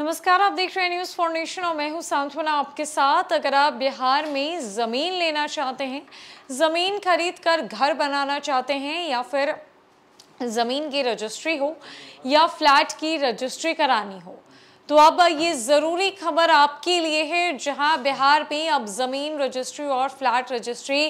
नमस्कार आप देख रहे हैं न्यूज़ फाउंडेशन और मैं हूं सांत्वना आपके साथ अगर आप बिहार में ज़मीन लेना चाहते हैं ज़मीन खरीद कर घर बनाना चाहते हैं या फिर ज़मीन की रजिस्ट्री हो या फ्लैट की रजिस्ट्री करानी हो तो अब ये ज़रूरी खबर आपके लिए है जहां बिहार में अब ज़मीन रजिस्ट्री और फ्लैट रजिस्ट्री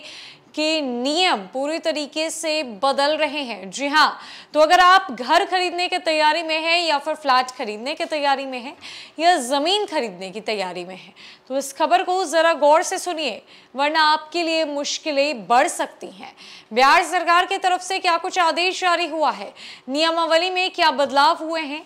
के नियम पूरी तरीके से बदल रहे हैं जी हाँ तो अगर आप घर खरीदने की तैयारी में हैं या फिर फ्लैट खरीदने की तैयारी में हैं या ज़मीन खरीदने की तैयारी में हैं तो इस खबर को ज़रा गौर से सुनिए वरना आपके लिए मुश्किलें बढ़ सकती हैं बिहार सरकार की तरफ से क्या कुछ आदेश जारी हुआ है नियमावली में क्या बदलाव हुए हैं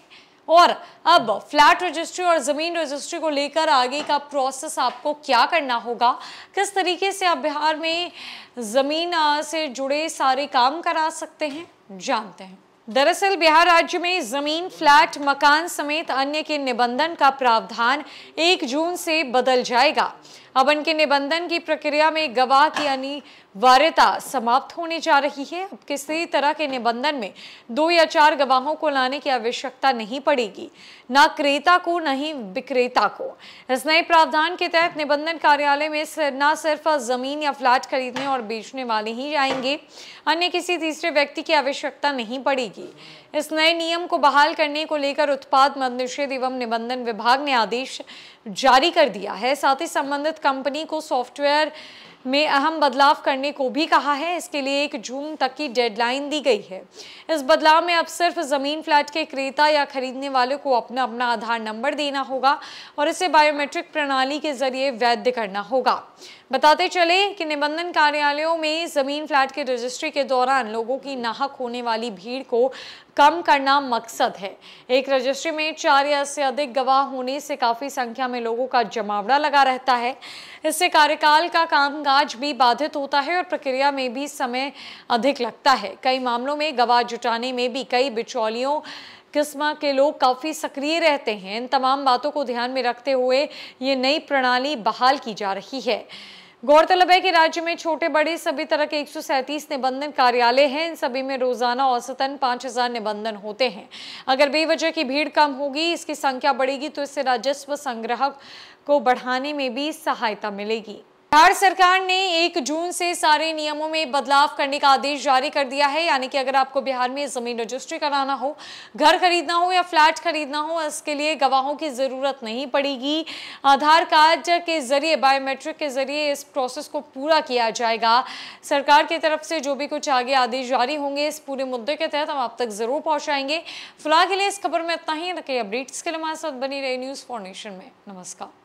और अब फ्लैट रजिस्ट्री और ज़मीन रजिस्ट्री को लेकर आगे का प्रोसेस आपको क्या करना होगा किस तरीके से आप बिहार में ज़मीन से जुड़े सारे काम करा सकते हैं जानते हैं दरअसल बिहार राज्य में जमीन फ्लैट मकान समेत अन्य के निबंधन का प्रावधान 1 जून से बदल जाएगा अब इनके निबंधन की प्रक्रिया में गवाह की वार्यता समाप्त होने जा रही है अब किसी तरह के निबंधन में दो या चार गवाहों को लाने की आवश्यकता नहीं पड़ेगी ना क्रेता को न ही विक्रेता को इस नए प्रावधान के तहत निबंधन कार्यालय में न सिर्फ जमीन या फ्लैट खरीदने और बेचने वाले ही जाएंगे अन्य किसी तीसरे व्यक्ति की आवश्यकता नहीं पड़ेगी इस नए नियम को बहाल करने को लेकर उत्पाद मद निषेध एवं निबंधन विभाग ने आदेश जारी कर दिया है साथ ही संबंधित कंपनी को सॉफ्टवेयर में अहम बदलाव करने को भी कहा है इसके लिए एक जून तक की डेडलाइन दी गई है इस बदलाव में अब सिर्फ ज़मीन फ्लैट के क्रेता या खरीदने वाले को अपना अपना आधार नंबर देना होगा और इसे बायोमेट्रिक प्रणाली के जरिए वैध करना होगा बताते चले कि निबंधन कार्यालयों में ज़मीन फ्लैट के रजिस्ट्री के दौरान लोगों की नाहक होने वाली भीड़ को कम करना मकसद है एक रजिस्ट्री में चार या से अधिक गवाह होने से काफ़ी संख्या में लोगों का जमावड़ा लगा रहता है इससे कार्यकाल का कामकाज इलाज भी बाधित होता है और प्रक्रिया में भी समय अधिक लगता है कई मामलों में गवाह जुटाने में भी कई बिचौलियों किस्म के लोग काफ़ी सक्रिय रहते हैं इन तमाम बातों को ध्यान में रखते हुए ये नई प्रणाली बहाल की जा रही है गौरतलब है कि राज्य में छोटे बड़े सभी तरह के 137 निबंधन कार्यालय हैं इन सभी में रोजाना औसतन 5000 निबंधन होते हैं अगर बेवजह की भीड़ कम होगी इसकी संख्या बढ़ेगी तो इससे राजस्व संग्रह को बढ़ाने में भी सहायता मिलेगी बिहार सरकार ने 1 जून से सारे नियमों में बदलाव करने का आदेश जारी कर दिया है यानी कि अगर आपको बिहार में जमीन रजिस्ट्री कराना हो घर खरीदना हो या फ्लैट खरीदना हो इसके लिए गवाहों की ज़रूरत नहीं पड़ेगी आधार कार्ड के जरिए बायोमेट्रिक के जरिए इस प्रोसेस को पूरा किया जाएगा सरकार की तरफ से जो भी कुछ आगे आदेश जारी होंगे इस पूरे मुद्दे के तहत हम आप तक ज़रूर पहुंचाएंगे फिलहाल के लिए इस खबर में इतना ही रखें अपडेट्स के लिए हमारे साथ बनी रही न्यूज़ फॉर नेशन में नमस्कार